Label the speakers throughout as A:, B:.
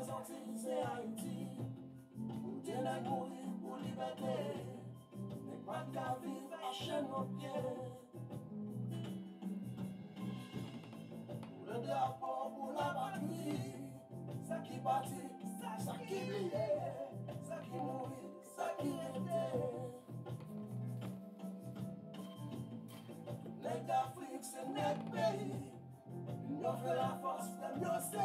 A: Haïti, Haïti Ou te pou libetè ka viv a chen nou pye Ou le pou la patri Sa ki sa ki Sa ki mouri, sa ki Nek se nek peyi Yon fè la fos, se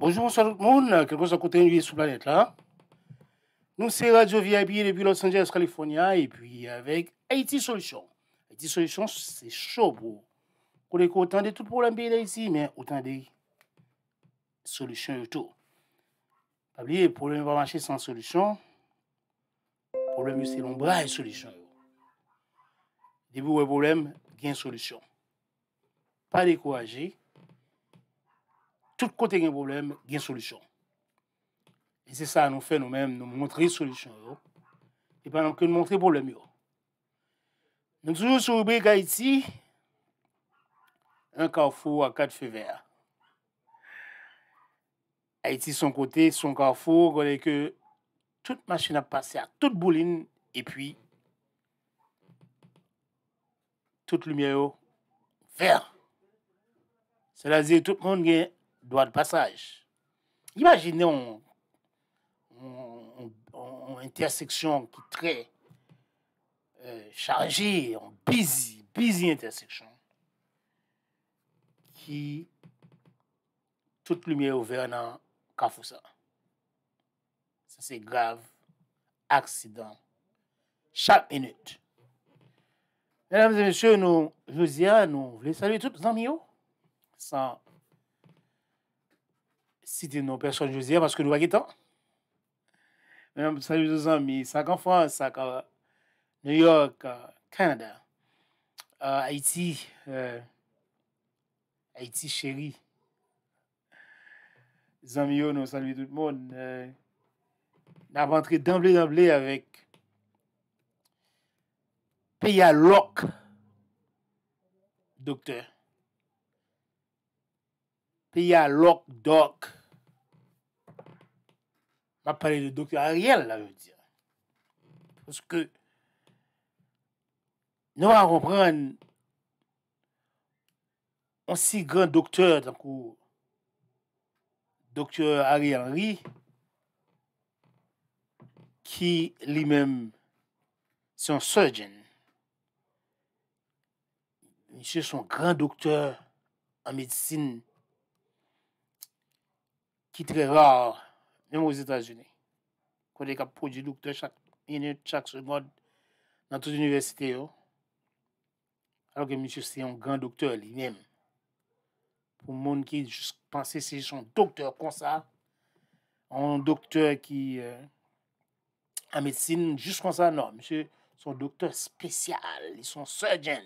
A: Bonjour, bonsoir tout le monde. Quelque chose à côté sur la planète là. Nous, c'est Radio VIP depuis Los Angeles, Californie, et puis avec Haïti Solutions. Haïti Solutions, c'est chaud pour. vous. est autant de tout problème problèmes d'Haïti, mais autant de solutions et tout. Pas le problème va marcher sans solution. Le Problème, c'est l'ombre et solution. Début, problème, gain solution. Pas découragé. tout kote gen problem, gen solusyon. E se sa nou fe nou men, nou montre solusyon yo. E pan anke nou montre problem yo. Nan toujou soube gaiti, an kaofo akad fe ver. Gaiti son kote, son kaofo, konen ke tout machina pase, ak tout boulin, e pi, tout lumi yo, ver. Se la ze tout kante gen droit de passage. Imaginez une intersection qui est très euh, chargée, une busy, busy intersection, qui toute lumière ouverte dans Kafoussa. Ça, c'est grave. Accident. Chaque minute. Mesdames et messieurs, nous, vous saluer tous les amis, oh? citer nos personnes je dire, parce que nous avons Mesdames, euh, salut les amis, 5 en France, ça en New York, euh, Canada, euh, Haïti, euh, Haïti chérie. Les amis, nous saluons tout le monde. Euh, nous avons entré d'emblée d'emblée avec Pays Locke, docteur. Pays Locke, doc parler de docteur Ariel, là, je veux dire. Parce que nous allons reprendre un si grand docteur, donc, docteur Ariel Henry, qui lui-même, c'est un surgeon. Monsieur, son grand docteur en médecine, qui est très rare même aux États-Unis. Quand il a produit docteur chaque minute, chaque seconde, dans toute l'université. Alors que monsieur, c'est un grand docteur lui-même. Pour le monde qui juste pensait c'est son docteur comme ça, un docteur qui euh, en médecine, juste comme ça, non. Monsieur, son docteur spécial, ils sont surgeon.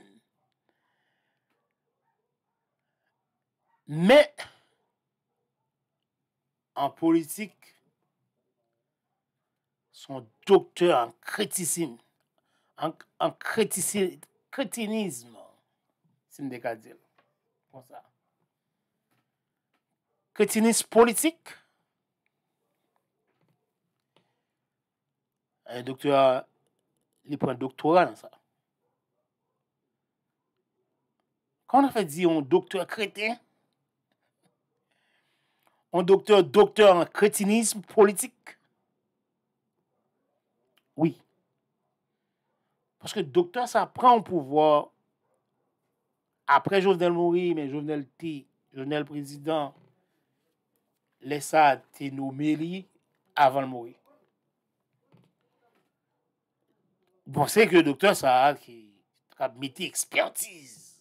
A: Mais, en politique, son docteur en criticisme, en, en crétinisme, si je peux dire, comme ça. Crétinisme politique, un docteur, il prend un doctorat dans ça. Quand on fait dire un docteur crétin, un docteur, docteur en crétinisme politique, Oui. Parce que docteur ça prend au pouvoir après je venais le mourir, mais je venais le thé, je venais le président, l'essad, t'es nous mêlis avant le mourir. Bon, c'est que docteur ça a, qui a admis tes expertises,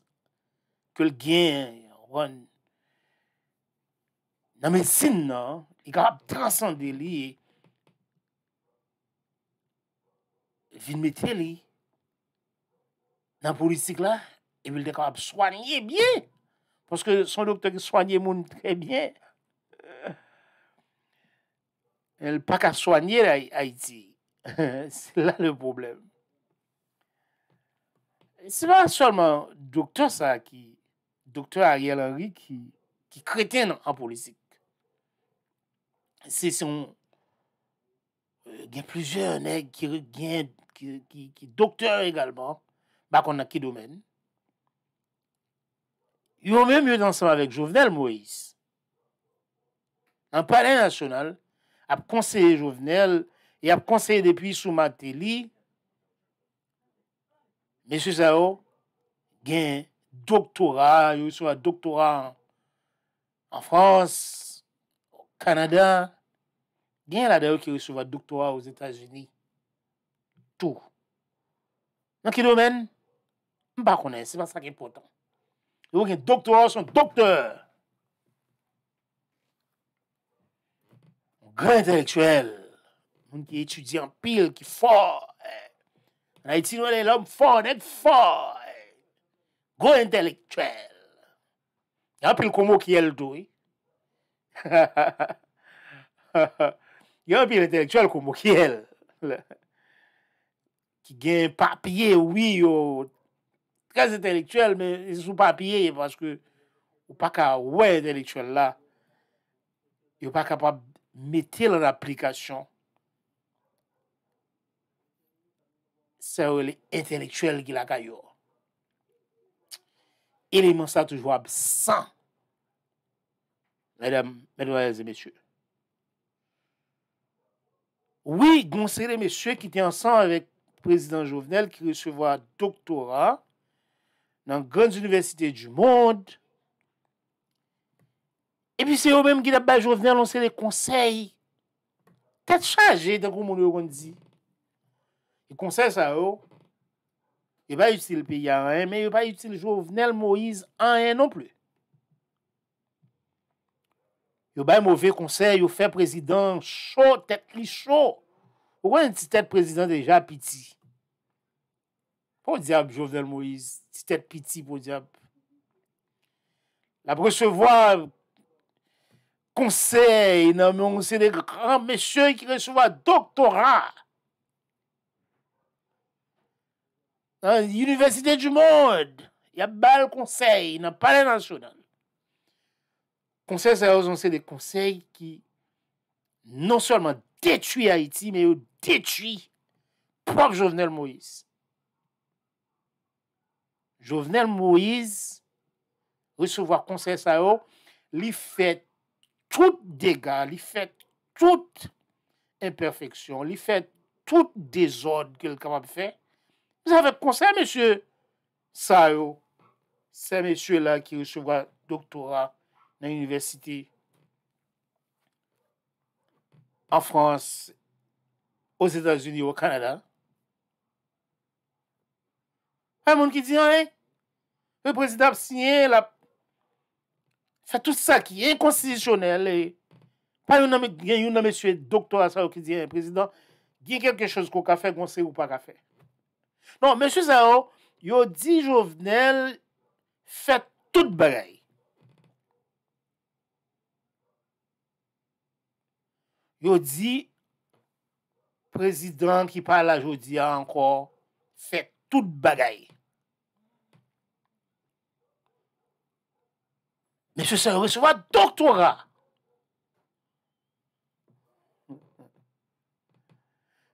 A: que le gain, y a un... nan men sin non, nan, y ka ap transandé liye vin metè li. Nan politik la, e vil de ka ap soanyé byen. Paske son doktor ki soanyé moun trebyen. Euh, el pak ap soanyé la Haiti. Se la le probleme. Se pa an solman doktor sa ki, doktor Ariel Henry ki kretè nan an politik. Se son euh, gen pluje nek ki gen qui, qui, docteur également, bah qu'on a qui domaine. Ils ont même eu ensemble avec Jovenel Moïse. Un palais national a conseillé Jovenel et a conseillé depuis Soumateli. Monsieur a un doctorat, il a un doctorat en France, au Canada, Il là d'ailleurs qui reçoit doctorat aux États-Unis tout. Dans quel domaine Je ne sais pas, ce pas ça qui est important. Vous a un docteur, son docteur. Un grand intellectuel. Un qui étudie en pile, qui est fort. En Haïti, nous sommes l'homme fort, net fort. Gros intellectuel. Il y a un pile comme qui est le doué. Il y a un pile intellectuel comme qui est le. Ki gen papye, oui, yo, kase entelektuel, men sou papye, parce que yo pa ka wè entelektuel la, yo pa ka pa metel an aplikasyon. Se yo le entelektuel ki la ka yo. Elemen sa toujwa bsan. Lè dem, mèdouèz e mèchè. Oui, gounsère mèchè ki te ansan evèk président Jovenel qui recevra doctorat dans grandes universités du monde. Et puis c'est eux-mêmes qui d'abord Jovenel on les conseils. Tête chargée d'un gros on dit. Les conseils ça eux. Oh. Et pas utile pays à rien, mais pas utile Jovenel Moïse en rien non plus. pas pas mauvais conseil, il fait président chaud, tête li chaud. Pourquoi un petit tête président déjà pitié? Pour diable, Jovenel Moïse, petit tête pitié pour diable. La recevoir conseil, non, c'est des grands messieurs qui reçoivent doctorat. Dans l'université du monde, il y a bal conseil, il n'y a pas national. Conseil, c'est des conseils qui non seulement détruit Haïti, mais il détruit propre Jovenel Moïse. Jovenel Moïse, recevoir conseil ça, oh, lui fait tout dégât, il fait toute imperfection, lui fait tout désordre qu'il est capable de faire. Vous avez conseil, monsieur, ça, oh, c'est monsieur là qui recevra doctorat dans l'université an Frans, ou Zeta Zuni ou Kanada, pa yon moun ki diyan, yon prezident ap sinye, fa tout sa ki, yon konstidisyonel, pa yon nan monsye doktor a sa, ou ki diyan prezident, gen kèl kechòs ko ka fe, kon se ou pa ka fe. Non, monsye Zaro, yon di jo venel, fè tout bagay. Yodi, prezident ki pale a Yodi a ankor, fè tout bagay. Mèche se resova doktora.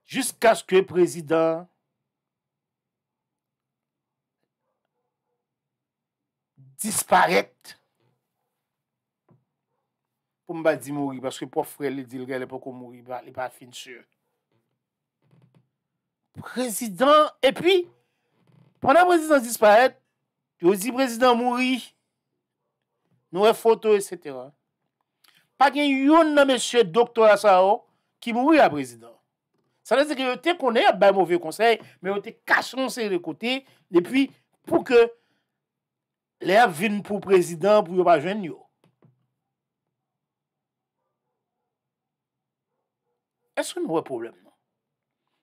A: Jusk aske prezident disparètte. pou mba di mouri, baske pou frel li di lge, li pou mouri, li pa finchye. Prezident, epi, pwana prezident dispaet, yo di prezident mouri, nou e fote, et cetera. Pa gen yon nan mesye doktor asa o, ki mouri la prezident. Sa le zek yo te konen, ya bay mouvye konsey, me yo te kachon se de kote, depi, pou ke le a vin pou prezident, pou yo pa jwen yo. Est-ce ki nou wè problem nou?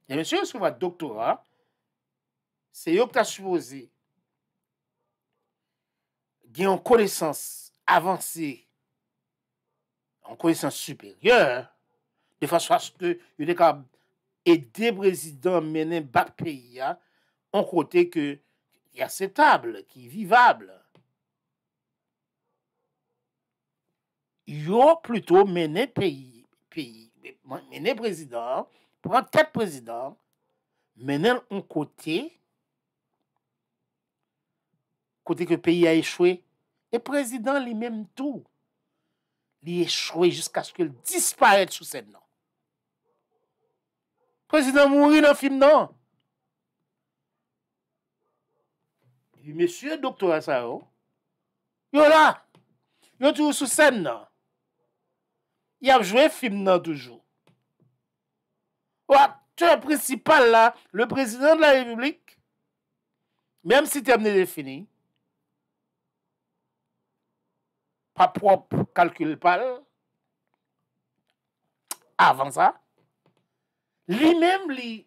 A: Ya mè sè, eske wè doktora, se yo kta soupoze gen yon kolesans avansi, yon kolesans supèryèr, de fòs fòs kè yon dekab e de brezidon menen bak peyi ya, an kote ke yon setable, ki vivable. Yo pluto menen peyi, mènen prezidant, pran ket prezidant, mènen an kote, kote ke peyi a echwe, e prezidant li mèm tou, li echwe jiska skil disparèd sou sèd nan. Prezidant moun ri nan film nan. Li e mèsyè doktor Asaro, yo la, yo tou sou sèd nan. Y ap jwe film nan toujou. acteur principal là, le président de la République, même si terminé défini, pas propre calcul avant ça, lui-même lui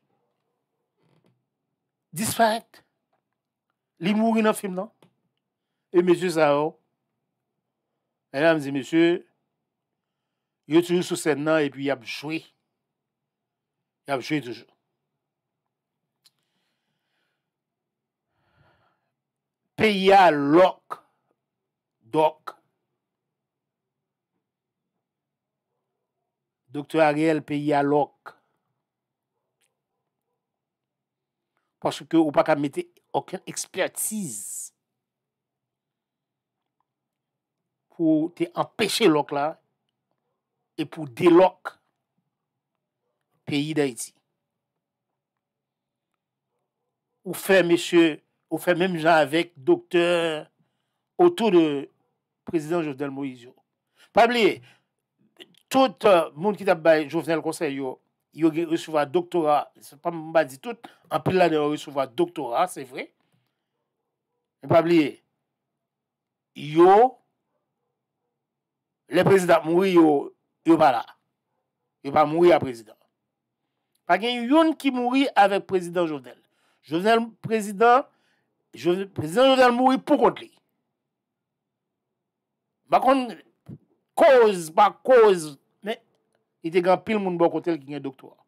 A: disparaît. est mort dans le film non? Et monsieur Zao, mesdames et messieurs, il est toujours sur scène et puis il a joué. Ya à toujours. doc. Docteur lok pays Ariel Peya Parce que n'avez pas mettre aucune expertise pour t'empêcher l'oc là et pour déloc pays d'Haïti. Ou fait, monsieur, ou fait même gens avec docteur autour de président Jovenel Moïse. Pas oublier, tout le euh, monde qui a fait Jovenel Conseil, yo, il a reçu un doctorat, c'est pas m'a dit tout, en plus là, il a reçu un doctorat, c'est vrai. Mais pas oublier, yo, le président mourir, yo, y pas là. Yo pas Moïse à président. Pa gen yon ki mouri avèk prezident Jovenel. Prezident Jovenel mouri pou kont li. Bakon, koz, ba koz, me, ite gen pil moun bakon tel ki gen doktorat.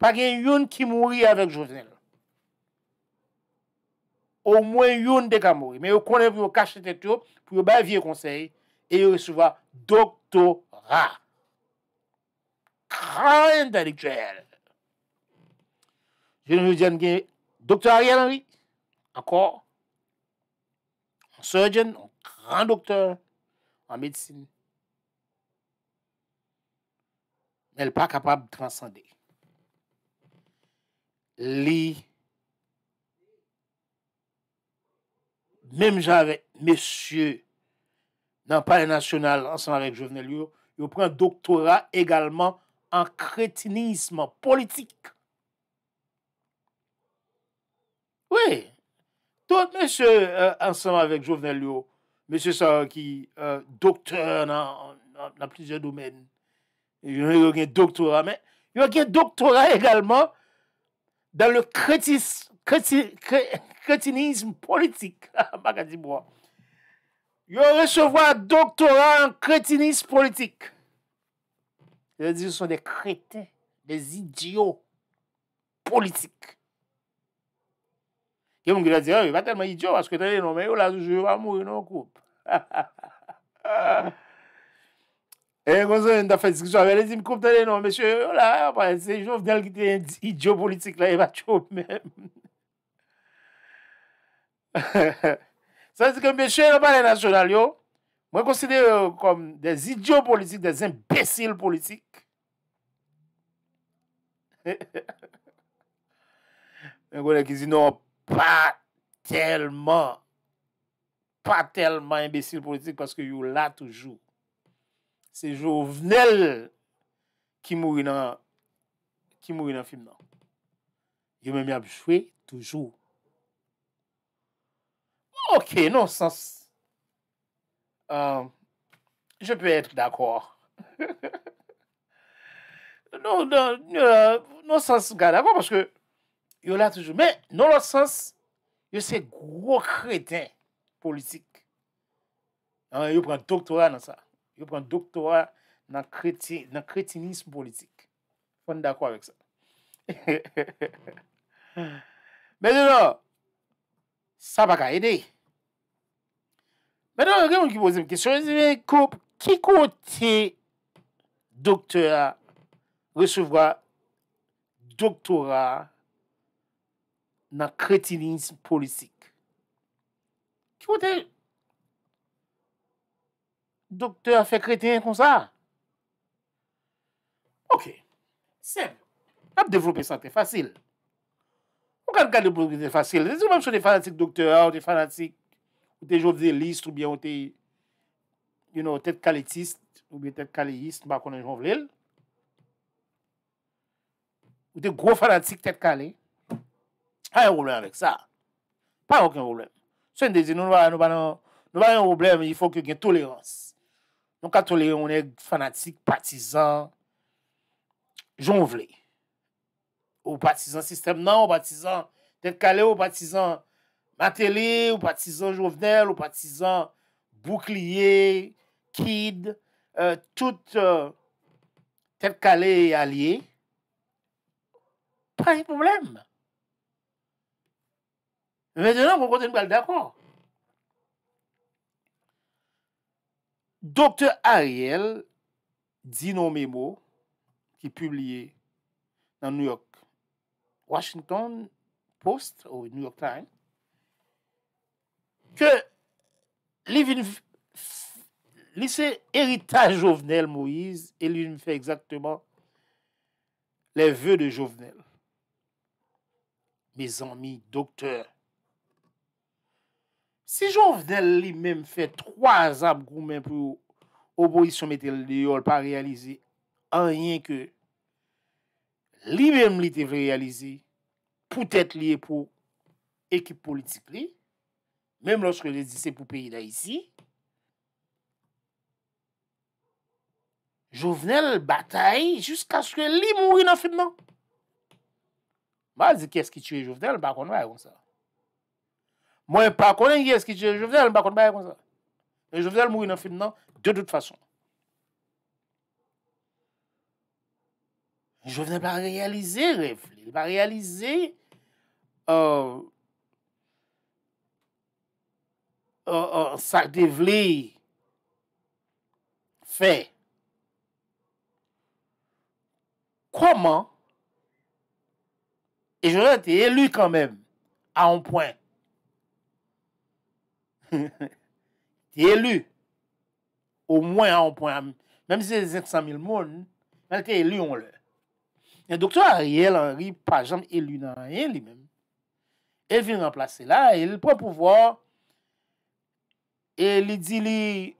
A: Pa gen yon ki mouri avèk Jovenel. Ou mwen yon de ka mouri. Me yo konen pou yo kache te tèk yo, pou yo bè vie konsey, e yo resuva doktorat. grand intellectuel. Je ne dis docteur Ariel Henry, encore, un surgeon, un grand docteur en médecine. Mais elle n'est pas capable de transcender. Les même j'avais messieurs dans le palais national, ensemble avec Jovenel, ils un doctorat également en crétinisme politique. Oui, tout monsieur, euh, ensemble avec Jovenel Lio, monsieur qui euh, docteur dans, plusieurs domaines, il a un doctorat, mais il a un doctorat également dans le crétinisme politique. Il a reçu un doctorat en crétinisme politique. Il a dire ce sont des crétins, des idiots politiques. Il y a dit, "Oh, ah, il pas tellement idiot parce que t'as dit, non, mais oh, là, je vais mourir dans le couple. Et eh, comme ça, on a fait discussion avec les couple, t'as dit, non, monsieur, oh, là, c'est Jovenel qui était idiot politique, là, il va tout même. Ça veut dire que monsieur, n'a pas les nationaux, Mwen konside euh, kom des idyo politik, des imbesil politik. Mwen konen ki zinon, pa telman, pa telman imbesil politik, paske yon la toujou. Se jou vnel, ki mou yon film nan. Yon men mi apjoui toujou. Ok, non sans Euh, je peux être d'accord. non, non, non, euh, non sens non, parce que il a toujours. Mais non l'autre sens, non, non, gros non, politique. non, hein, non, doctorat doktora ça. non, non, non, non, non, non, crétinisme politique. politik. non, d'accord avec ça. non, ça va non Mwen gen mwen ki pose mwen kesyon, ki kote doktora resevwa doktora nan kretilins politik? Ki kote doktora fè kretilins kon sa? Ok. Sem. A p devropi sa, te fasil. Ou kan kade devropi se fasil? Se mwen mwen sou de fanatik doktora ou de fanatik ou te jovze list ou biye ou te, you know, tet kaletist, ou biye tet kaletist, mba konen jonvlel, ou te gro fanatik tet kalet, a yon problem anwek sa, pa wak yon problem. Swen de ze nou nan wak yon problem, yon problem yon yon toleans. Yon ka toleans, ou ne fanatik, patizan, jonvlel, ou patizan, sistem nan ou patizan, tet kalet ou patizan, télé ou partisan Jovenel, ou partisan Bouclier, Kid, euh, toute euh, et alliée, pas de problème. Maintenant, vous être d'accord. Docteur Ariel dit nos qui est publié dans New York, Washington Post ou New York Times, ke li se eritaj Jovenel Moïse e li m fè ekzaktman le vè de Jovenel. Me zanmi, doktèr, si Jovenel li m fè troaz ap groumen pou obo iso metel diol pa realize an yen ke li m li te vè realize pou tèt li e pou ekip politik li, Même lorsque les disciples pays là ici, Jovenel bataille jusqu'à ce que lui mourit dans le film. Je dis bah, qui est-ce qui tue Jovenel, je ne sais comme ça. Moi, je ne sais pas qui est-ce qui tue Jovenel, je ne sais pas comme ça. Mais Jovenel mourit dans le film, de toute façon. Jovenel n'a pas réalisé rêve, il n'a pas réalisé euh, sa devli fe. Kouman, e jounen te elu kan men, a an poin. Te elu, ou mwen a an poin. Mem se zek san mil moun, men te elu on lè. Yon doktor Ariel Henry, pa joun elu nan eli men, el vin remplase la, el pou pouvoi E li di li,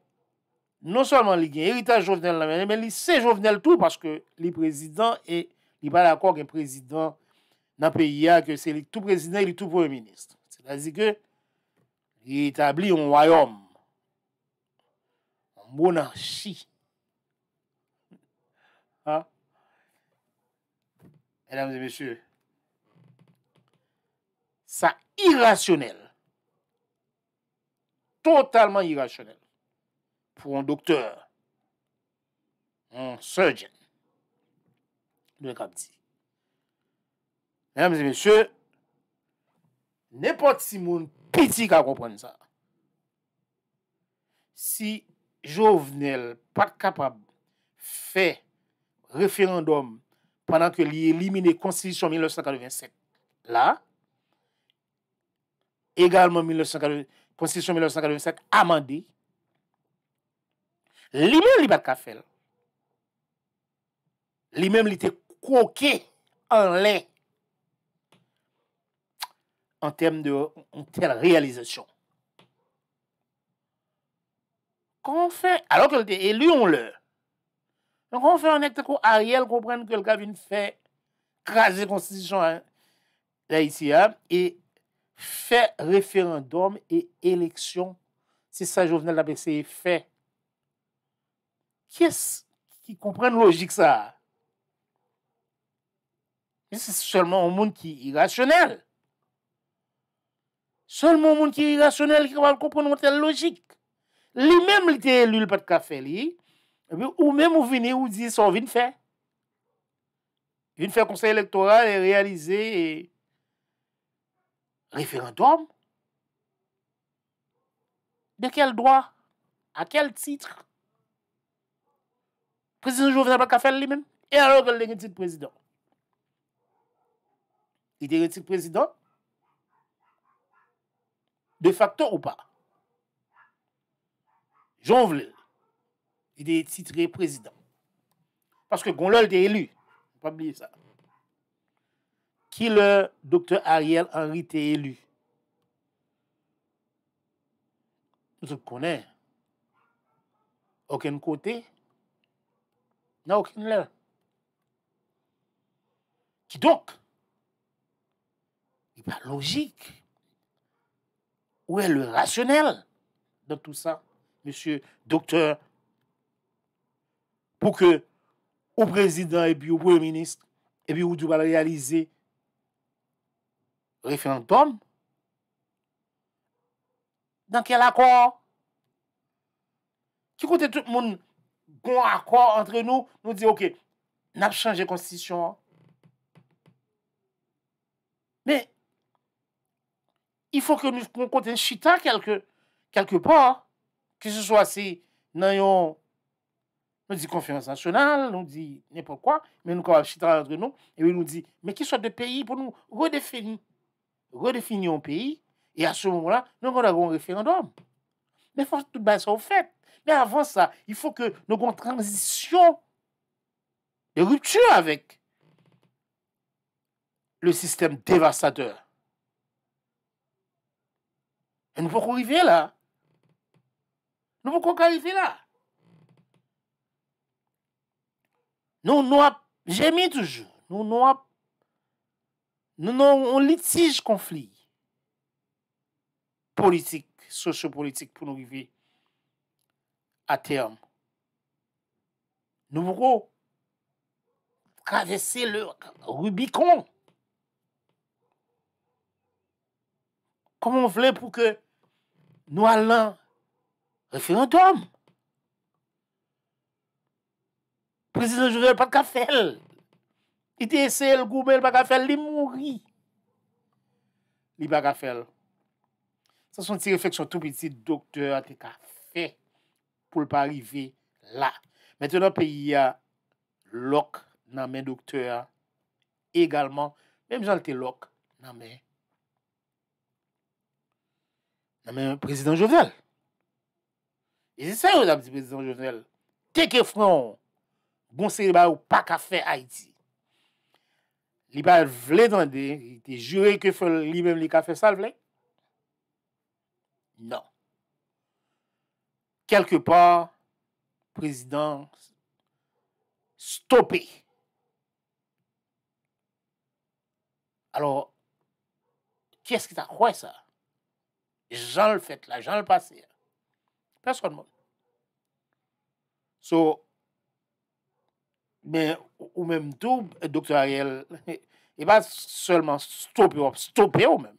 A: non salman li gen eritaj jovenel nan men, men li se jovenel tou, paske li prezident, e li pa lakon ke prezident nan peyi ya, ke se li tou prezident, li tou pou e minist. Se la zi ke, li etabli yon wayom, yon monanshi. Elam ah. de meshe, sa irasyonel, totalement irrationnel pour un docteur, un surgeon. Le cap Mesdames et messieurs, n'importe si mon petit a comprendre ça. Si Jovenel pas capable fait référendum pendant que lui éliminé constitution 1987 là également 1987 Constitution 1987 amendée. Lui-même, il n'a Lui-même, il était croqué en l'air en termes de telle réalisation. Qu'on fait, alors qu'elle était élu on le. Donc, on fait un acte que Ariel comprendre que le gars vient faire craser la constitution haïtienne hein. hein. et Fè referendom e eleksyon si sa jo venel la bèse e fè. Kè sè ki kompren logik sa? Se se se lèmè an moun ki irasyonel. Se lèmè an moun ki irasyonel ki kwa lèmè komprennou tè lè logik. Li mèm li te lül patka fè li eh ou mèm ou vini ou di son vin fè. Vin fè konsey elektoral e realize e... référendum, de quel droit, à quel titre, président Jovenel n'a pas lui-même, et alors qu'il est titre président. Il est titre président, de facto ou pas. Jovenel, il est titré président. Parce que Gonlol est élu. Pas oublier ça. Qui le docteur Ariel Henry t'a élu, nous connaissons aucun côté, n'a aucune l'air. Qui donc, il pas logique. Où est le rationnel dans tout ça, monsieur docteur, pour que au président et puis au premier ministre, et puis au réaliser référendum, dans quel accord Qui compte tout le monde bon accord entre nous, nous dit, ok, n'a changé constitution. Mais, il faut que nous un chita quelque, quelque part, que ce soit si nous nous dit conférence nationale, nous dit n'importe quoi, mais nous un chita entre nous, et nous dit, mais qui soit de pays pour nous redéfinir redéfinir un pays, et à ce moment-là, nous avons un référendum. Mais il faut que tout le fait. Mais avant ça, il faut que nous avons une transition de rupture avec le système dévastateur. Et nous pouvons arriver là. Nous ne pouvons pas arriver là. Nous, nous, j'ai mis toujours. Nous, nous, nous avons un litige conflit politique, sociopolitique pour nous arriver à terme. Nous voulons traverser le Rubicon. Comment on voulait pour que nous allions référendum? Président veux pas de café. Ite ese el goume, el baka fel, li moun ri. Li baka fel. Sa son ti refeksyon, tou piti dokteur ate ka fe pou l pa arrive la. Meten an peyi ya lok nan men dokteur egalman, menm jan te lok nan men nan men prezident Jovenel. E se se yo nan prezident Jovenel, te ke fron goun se li ba ou pa ka fe a iti. li bè vle dande, ki jure ke fè li mèm li ka fè sal vle? Non. Kelke pa, prezident, stopè. Alors, kè skè ta kwaè sa? Jan l'fèt la, jan l'passe ya. Pè swa d'mon. So, Men ou menm tou doktoraryel, e va selman stopi ou, stopi ou menm.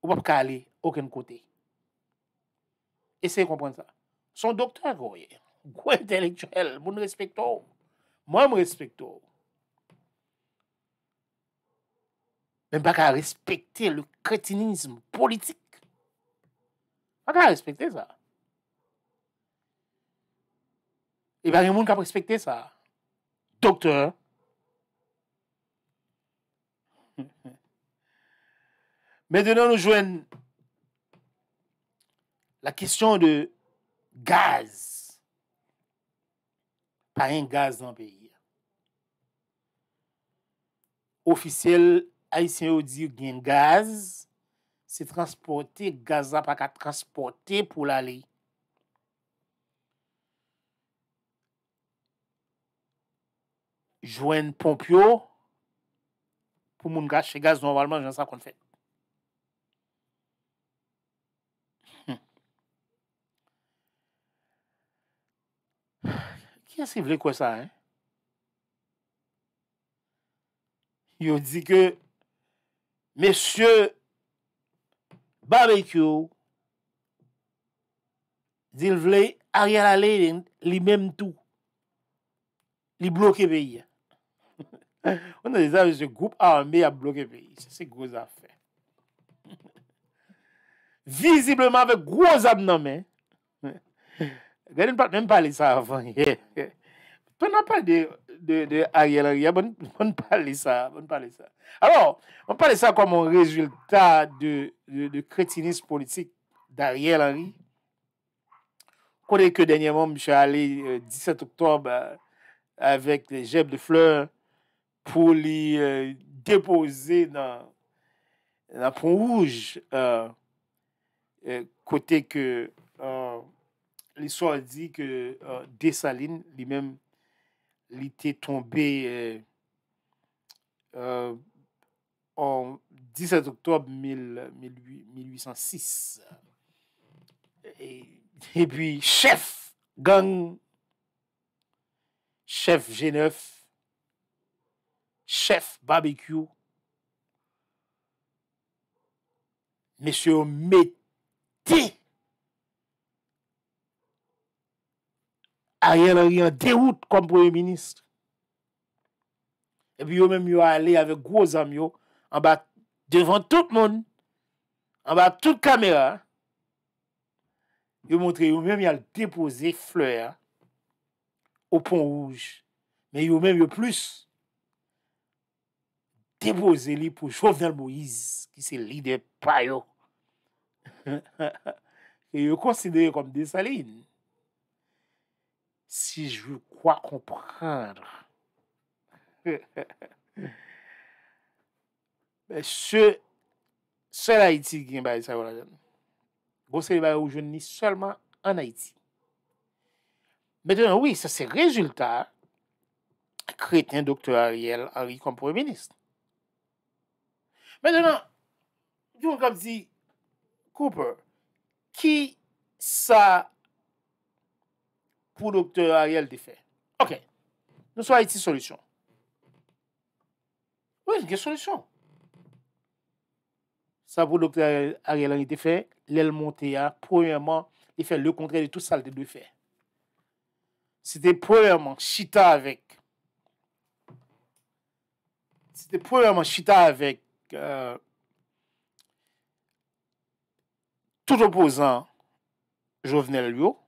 A: Ou wap ka ale, oken kote. Ese yi kompren sa. Son doktor, goye, goye intelektuel, moun respekto. Mwen mw respekto. Men baka respekte le kretinism politik. Baka respekte sa. E bar yon moun ka preespekte sa. Doktor. Mendenon nou jwen la kestyon de gaz. Par en gaz nan peyi. Oficel A.I.C.O. di gen gaz se transporte gaz apaka transporte pou l'alèk. Jwen Pompio pou moun gache. Che gaz normalman jan sa kon fè. Kè sè vle kwa sa? Yo di ke Mèsyè Barbecue dil vle a ryan alè li mèm tou. Li blokè be yè. On a des armes, ce groupe armé à bloquer le pays. C'est grosse affaire. Visiblement avec gros armes dans main. même pas parlé de ça avant. On n'a pas de, de, de Ariel Henry. On, on parle ça. parle ça. Alors, on parle ça comme un résultat de, de, crétinisme politique d'Ariel Henry. Vous connaissez que dernièrement, je suis allé le 17 octobre euh, avec les jets de fleurs pou li eh, depoze nan pon wouj eh, eh, kote ke liso a di ke desaline li men li te tombe an 17 oktob 1806 e bi chef gang chef G9 chef barbecue, monsieur mette. Ariel Henry déroute comme Premier ministre. Et puis, vous même vous allez avec gros amis en bas devant tout le monde, en bas toute caméra. Vous montrez vous même a déposé fleurs au pont rouge. Mais vous même vous plus Depoze li pou Jovenel Moïse, ki se lide payo. E yo konsideye kom desaline. Si jou kwa komprendre. Se l'Haïti gen bae sa yo la jen. Bo se li bae ou jen ni solman an Haïti. Bon, Mètenan, oui, sa se rezultat, kreten doktor Ariel, Ari kompon meniste. Maintenant, je comme Cooper, qui ça pour docteur Ariel de Ok, nous sommes ici solution. Oui, quelle solution? Ça pour docteur Ariel a fait, l'aile montée, hein. premièrement, il fait le contraire de tout ça, le deux fait. C'était premièrement chita avec. C'était premièrement chita avec tout opposant Jovenel Lyo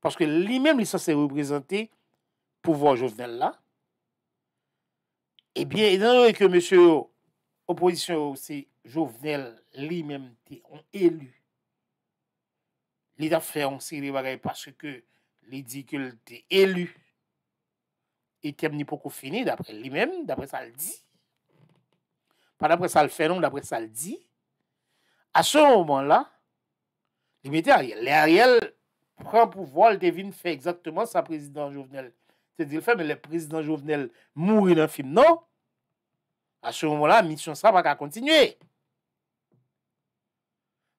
A: parce que lui-même, il représenté pour voir Jovenel là, eh bien, étant que monsieur opposition, c'est Jovenel lui-même, est élu, il a fait un série parce que il dit qu'il est élu. Et qu'il n'est pas fini, d'après lui-même, d'après ça, il dit pas d'après ça le fait, non, d'après ça le dit, à ce moment-là, il mettait Ariel. l'Ariel prend pouvoir, le devine fait exactement sa président Jovenel. C'est-à-dire, le fait, mais le président Jovenel mourit dans le film, non? À ce moment-là, la mission ça va continuer.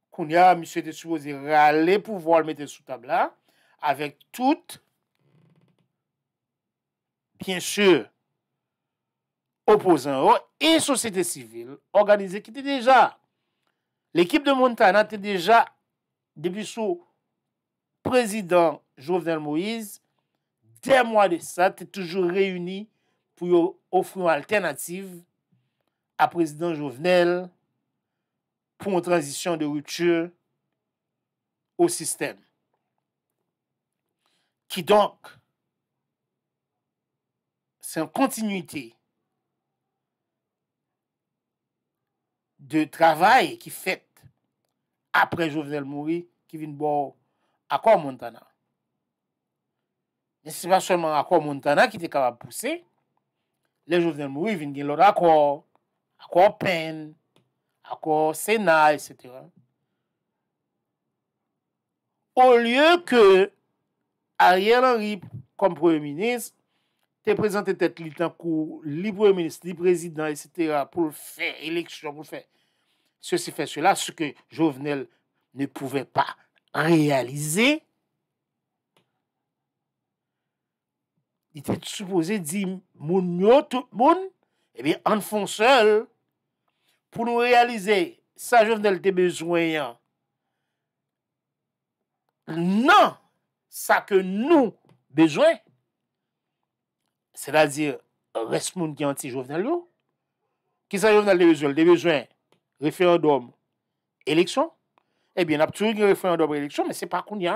A: Kounia, monsieur était supposé râler pour pouvoir le mettre sous table là, hein, avec toute, bien sûr, opposants oh, et société civile organisée qui était déjà. L'équipe de Montana était déjà, depuis sous président Jovenel Moïse, des mois de ça, était toujours réunie pour offrir une alternative à président Jovenel pour une transition de rupture au système. Qui donc, c'est en continuité de travay ki fet apre Jovenel Moui ki vin bo akwa Montana. Ne se pa seman akwa Montana ki te kaba puse, le Jovenel Moui vin gen lor akwa, akwa pen, akwa sena, etc. Ou lye ke Ariel Henry kom pre-ministre, T'es présenté, tête en cours, libre premier ministre, président, président, etc. Pour faire élection pour faire ceci, faire cela, ce que Jovenel ne pouvait pas réaliser. il était supposé dire « moun yo tout le monde, eh bien en fond seul pour nous réaliser ça Jovenel besoin. » Non hein. Non, ça que nous besoin Se eh la dir, resmoun gen anti-jovenal yo. Kisa jovenal de bezole, de bezoen, referendom, eleksyon. Ebyen, nap tou yon referendom reeleksyon, men se pa koun ya.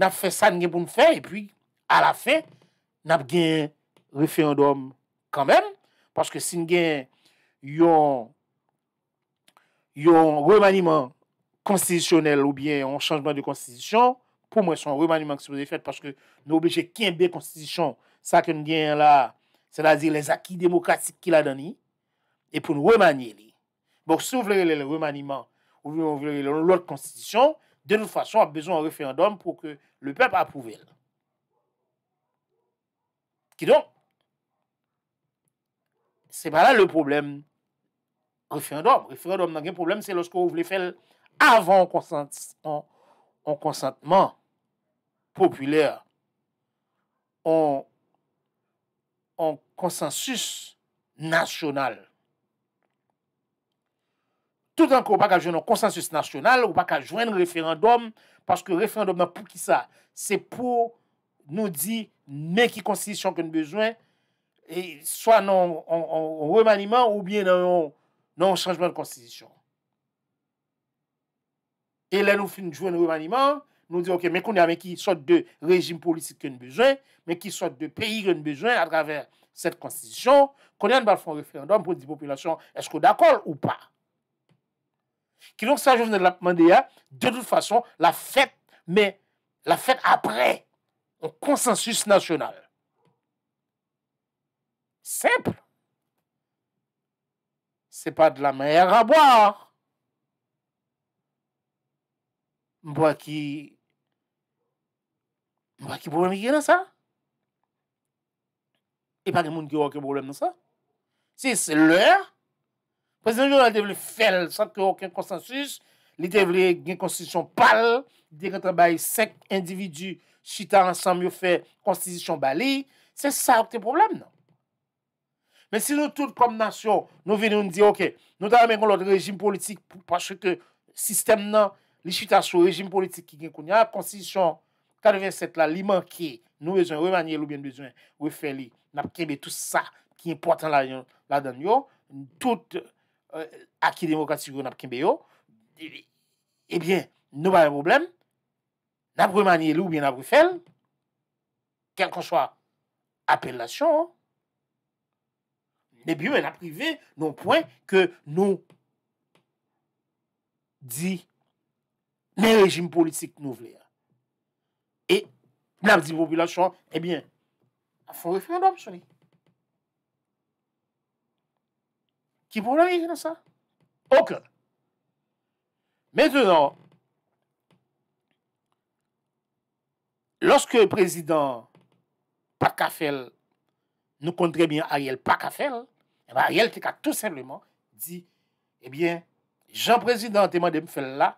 A: Nap fe san gen pou m fe, e puis, a la fe, nap gen referendom kan men. Paske sin gen yon remaniman konstizisyonel ou bien yon chanjman de konstizisyon, pour moi, c'est un remaniement qui avez fait parce que nous obligés qu'un la constitution, ça que nous avons là, c'est-à-dire les acquis démocratiques qu'il a donné, et pour nous remanier. Donc, si vous voulez le remaniement, ou vous voulez l'autre constitution, de toute façon, on a besoin d'un référendum pour que le peuple approuve. Qui donc, c'est pas là le problème. Référendum, référendum, Le problème, c'est lorsque vous voulez faire avant un consentement populaire en consensus national. Tout en qu'on pas joindre un consensus national, ou pas qu'à joindre un référendum, parce que le référendum, pour qui ça C'est pour nous dire, mais qui constitution qu'on a besoin, et soit non en remaniement ou bien non changement de constitution. Et là, nous finissons de un remaniement, nous disons, OK, mais qu'on a qui sorte de régime politique qu'on a besoin, mais qui sorte de pays qu'on a besoin à travers cette constitution, qu'on a un référendum pour dire population, est-ce qu'on est d'accord ou pas? Qui donc ça, je venais de la demander, hein, de toute façon, la fête, mais la fête après, un consensus national. Simple. C'est pas de la mer à boire. Moi qui Nou pa ki problem ki gen nan sa? E pa gen moun ki yo akè problem nan sa? Si se lè, prezident Jouan lè devle fèl sa ki yo akè konstansus, lè devle gen konstansisyon pal, dek an trabay sek individu chita ansanm yo fè konstansisyon bali, se sa akè problem nan. Men si nou tout komnasyon, nou venoun di, ok, nou ta remè kon lòt rejim politik, pa chè ke sistem nan, li chita sou rejim politik ki gen kon ya, konstansisyon, Kade ven set la, li man ki nou bezwen, wè man ye lou ben bezwen, wè fel li, nap kebe tout sa ki important la dan yo, tout akidemokatikou nap kebe yo, e bien nou ba yon problem, nap wè man ye lou ben ap wè fel, ken kon swa apel lasyon, ne biyo en aprive nou point ke nou di ne rejim politik nou vle. E mna mdi vopi la chan, ebyen, a fon refren do msoni. Ki pou mna mwenye gena sa? Ok. Mwenye gena sa. Mwenye gena sa. Lorske prezident Pakafel nou kontrebyen Ariel Pakafel, e Ariel teka tout semleman, di, ebyen, jan prezident teman dem fèl la,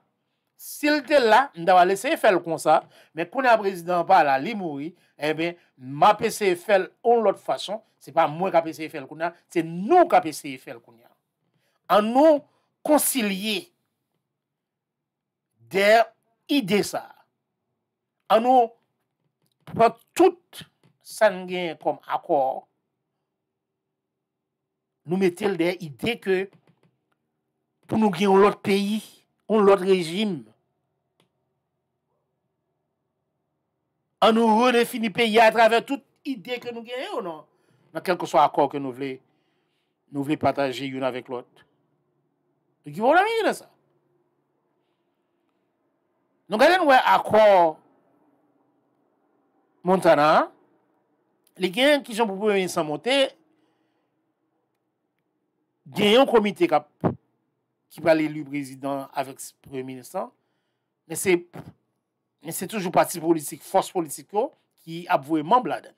A: Sil de la, nda wale seye fel kon sa, me kon a prezident pa la li moui, ebe, eh ma pe seye fel on lot fasyon, se pa mwen ka pe seye fel kon a, se nou ka pe seye fel kon a. An nou konsilye der ide sa. An nou pou pa tout san gen kom akor, nou me tel der ide ke pou nou gen on lot peyi ou l'ot rejim. An nou re defini pe ya traver tout ide ke nou genye ou non? Na kel kon so akor ke nou vle nou vle pataje yon avek l'ot. De ki vou la mi genye sa. Nou gade nou we akor montana, li genye ki jom pou pou venye san monte, genye yon komite kap pou. ki pa li li prezidant avèk prezidant, men se toujou pati politik, fòs politikò, ki oh, apvouè man bladen.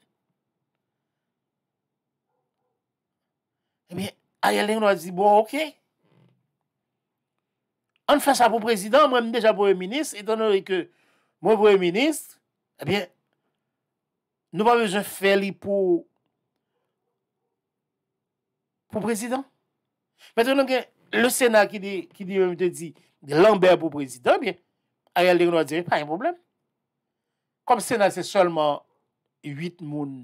A: E mi, a eh yalèk nou a zi, bon, ok, an fè sa pou prezidant, mwen mèj avouè minis, etanè wè ke mwen avouè minis, e eh biè, nou pa wè jè fè li pou pou prezidant. Mèj anon gen, Le sèna ki di mèm te di lamber pou prezidant, a yal dek nou a dire, pa yon problem. Kom sèna, se solman 8 moun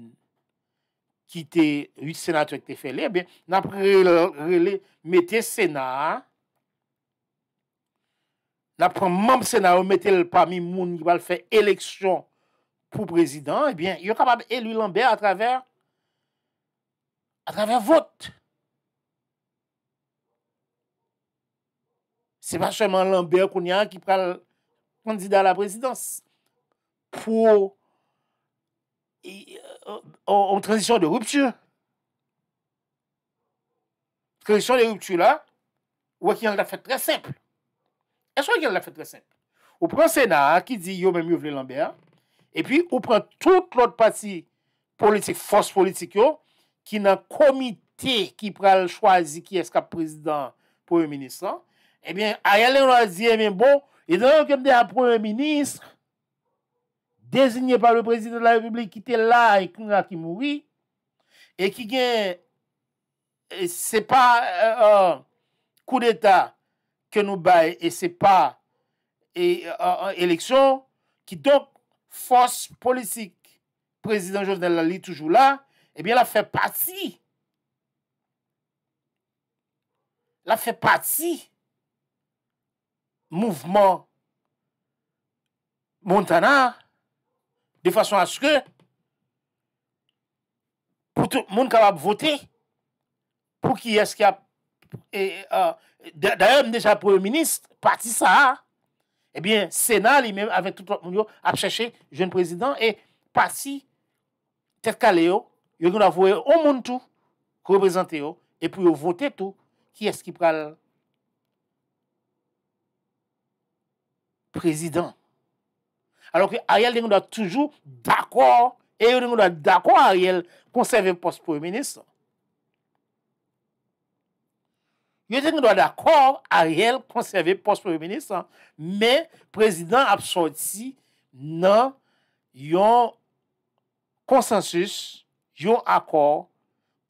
A: ki te, 8 sèna ki te fè lè, mète sèna, mète mèm sèna, mète lè pami moun ki bal fè eleksyon pou prezidant, yon eh kapab elu lamber a traver a traver vot. se pa chèman Lambert Kounian ki pral kandida la prezidans pou yon transisyon de ruptu. Transisyon de ruptu la, wè ki yon l'a fèd trè simple. Es wè ki yon l'a fèd trè simple. Ou pran Sena ki di yo mèm yon vle Lambert, e pi ou pran tout l'ot pati politik, fos politik yo, ki nan komite ki pral chwazi ki eskap prezidans pou yon menisant, Ebyen, eh eh bon, a yalè ou la ziè mè mbò, e dè yon kem dè a premier ministre désignè pa le président de la République ki tè la e kouna ki mouwi, e ki gen, se pa kou d'état ke nou baye e se pa eleksyon, euh, euh, ki don fòs polisik président Jovenel Lali toujou la, ebyen eh la fè pati. La fè pati. mouvement Montana de façon à ce que pour tout le monde capable voter, pour qui est-ce qu'il a. Euh, d'ailleurs, déjà, Premier ministre, parti ça, eh bien, Sénat lui-même, avec tout le monde, a cherché jeune président et parti tête caléo, il a au monde tout, représenté, et puis voter tout, qui est-ce qui prend prezident. Alors que Ariel, denge dwa toujou d'akor, et yon denge dwa d'akor Ariel, konserve post-prominist. Yon denge dwa d'akor, Ariel, konserve post-prominist, men prezident apsoti, nan yon konsensus, yon akor,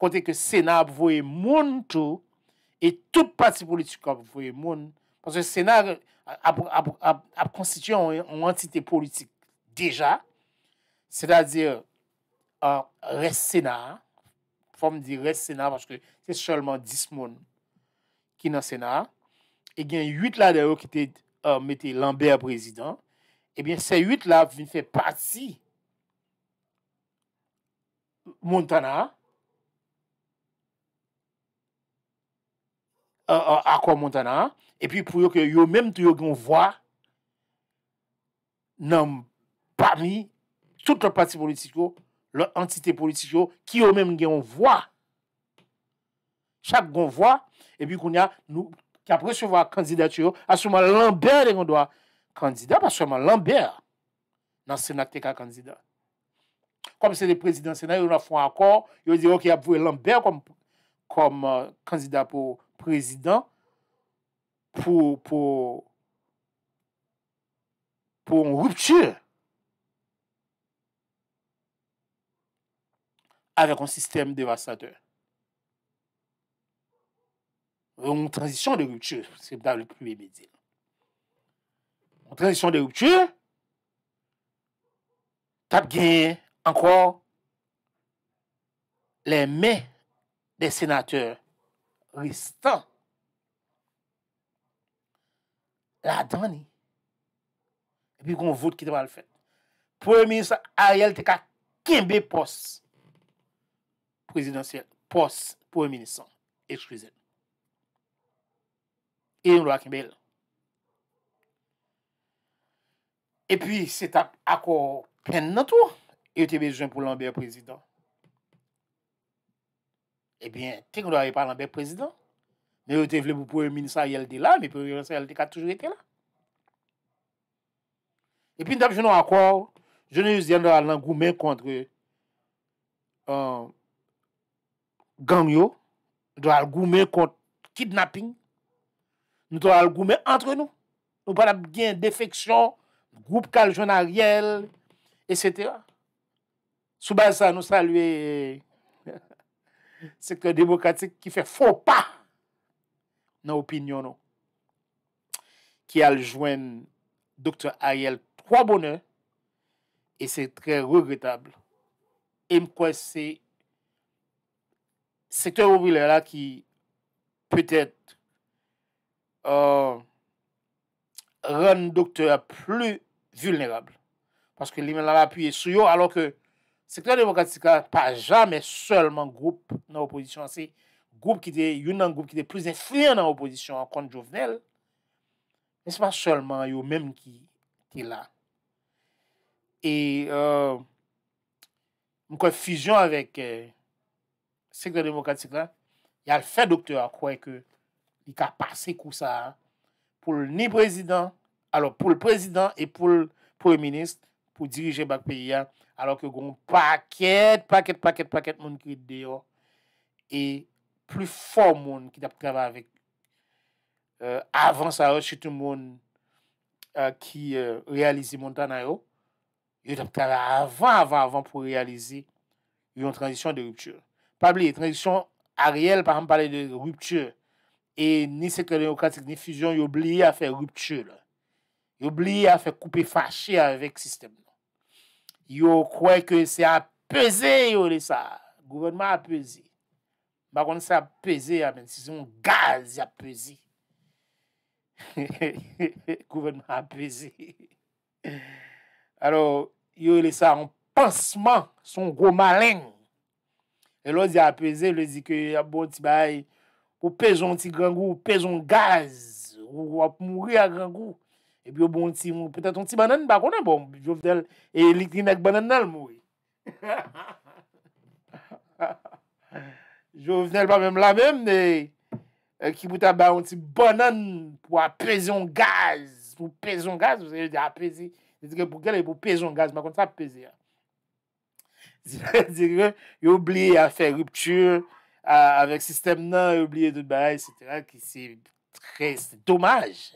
A: konten ke Sena ap voye moun tou, et tout parti politik ap voye moun. Kansè Sena ap a constitué une entité politique déjà, c'est-à-dire un euh, reste Sénat, forme de reste Sénat, parce que c'est seulement 10 personnes qui sont dans le Sénat, et il y a 8 là d'ailleurs qui étaient euh, Lambert président, et bien, ces 8 là viennent faire partie Montana, akwa montan an, epi pou yo ke yo menm te yo goun vwa nan pami tout le parti politik yo, le entite politik yo, ki yo menm gen yon vwa. Chak goun vwa, epi pou yo nou ki apre sou vwa kanzidat yo, asouman lamber den yon dwa kanzidat, asouman lamber nan senak te ka kanzidat. Kom se de prezidansenay, yo nan fwa akwa, yo di yo ki apvwe lamber kom kanzidat pou président pour, pour, pour une rupture avec un système dévastateur. Une transition de rupture, c'est dans le premier immédiat. Une transition de rupture, tape gagné encore les mains des sénateurs Ristan La dani Epi kon vote kite pa l fè Preminisan a yel te ka Kimbe pos Prezidansyel Pos preminisan Ekskrizen E yon lwa kimbe yel E pi se ta akor Ken nan tou E te be jen pou lanbe prezidans Ebyen, kèk nou do a yon parlant bè prezident, mè yon te vle mou pou yon minister yeldi la, mè pou yon minister yeldi ka toujou ete la. Epyen tap jounou akwaw, jounou yon se diyan nou al nan goumen kontre euh, gangyo, nou al goumen kontre kidnapping, nou to al goumen antre nou, nou pan ap gen defeksyon, goup kaljonaryel, et cetera. Soubaz sa nou salwe koum, Sektor demokratik ki fè fò pa nan opinyon nou. Ki al jwen doktor Ariel 3 bonè e sè trè regretable. E mkwè sè sektor oubile la ki pwè tèt euh, ren doktor plè vulnerable. Paske li men la apuyè sou yo alò ke Sektor demokratika pa jamè Sèlman goup nan oposisyon Se goup ki te yon nan goup Ki te plus enfriyan nan oposisyon Kon jovenel Mè seman sèlman yon mèm ki te la E Mwen kon fijyon Avèk Sektor demokratika Yal fè doktor a kouè ke Y ka pase kousa Poul ni prezident Poul prezident et poul preministe pour diriger le pays, hein, alors que y a un paquet, paquet, paquet, paquet de monde qui est dehors et plus fort monde qui travaille avec euh, avant ça, le monde euh, qui euh, réalise Montana, ils travaillé avant, avant, avant pour réaliser une transition de rupture. Pas oublier, transition Ariel, par exemple, parler de rupture. Et ni secteur démocratique, ni fusion, ils oublié à faire rupture. Ils oublié à faire couper fâché avec le système. Yo kwe ke se ap pese yo lisa, gouvenman ap pese. Bakwane se ap pese yamen, se se yon gaz ap pese. Gouvenman ap pese. Aro, yo lisa, yon panseman son gwo malen. E lo di ap pese, le di ke yon bon ti bay, ou pezon ti gangou, ou pezon gaz, ou ap mouri a gangou. Epi yo bon ti, poten ton ti banan ba konan bon. Jou venel, e liklinek banan nan mou. Jou venel pa menm la menm, e, ki poten ba on ti banan pou aprezon gaz. Pou aprezon gaz, ou se yon di aprezi. Jou di gen pou gel e pou aprezon gaz, makon sa aprezi. Di gen, di gen, yon oubli a fe ruptur, avek sistem nan, yon oubli e dout baray, ki se domaj.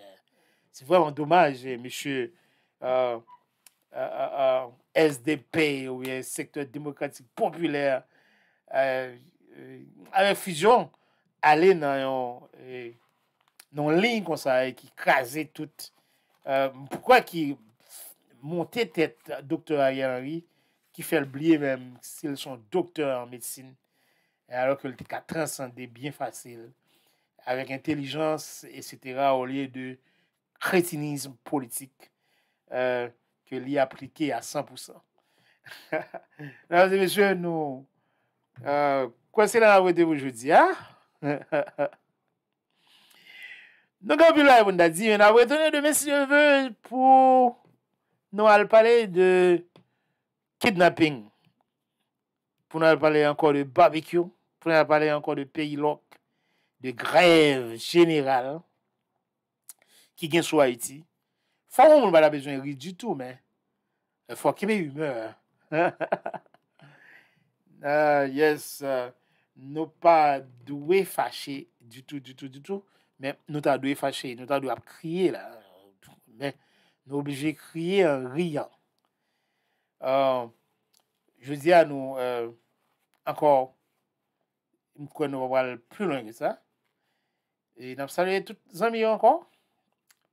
A: C'est vraiment dommage, monsieur euh, euh, euh, SDP, ou y a un secteur démocratique populaire, a refugion, a lè nan yon ligne kon sa yè ki krasè tout. Poukwa ki montè tèt doktora Yann Ri, ki fè l'bliè mèm si lè son doktora en médecine, alors ki lè tè ka transcendè biè fassil, avèk intelijans, etc., ou lè de... kretinisme politik ke li aplike a 100%. Nan, mwen se mwen se nou, kwen se nan avwete voun joudi, ha? Nou, kapilou avwou nda di, men avwete nou de mwen se mwen se nou, pou nou al pale de kidnapping, pou nou al pale ankon de barbecue, pou nou al pale ankon de pey lo, de greve general, qui gagne sur Haïti. Faut qu'on n'a pas besoin de rire du tout, mais il faut qu'il y ait humeur. Oui, hein. ah, yes, ne euh, nous pas doué fâcher du tout, du tout, du tout, mais nous t'as doué fâcher, nous t'as doué crier là. Mais nous obligés de crier en riant. Euh, je dis à nous, euh, encore, nous crois que nous allons plus loin que ça. Et nous saluer tous les amis encore.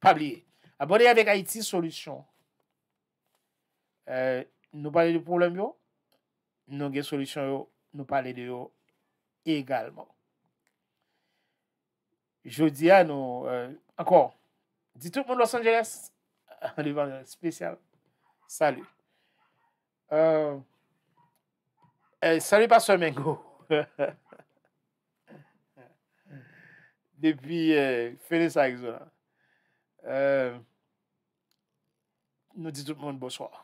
A: Pabliye. Abodeye avek Haiti, solusyon. Euh, nou pale de poulem yo, nou gen solusyon yo, nou pale de yo, egalman. Jodi ya nou, akwa, di touk pou Los Angeles, an li van, spesyal, salu. Euh, euh, salu pa sou men go. Depi Félix Aixouan. Euh, nous dit tout le monde bonsoir.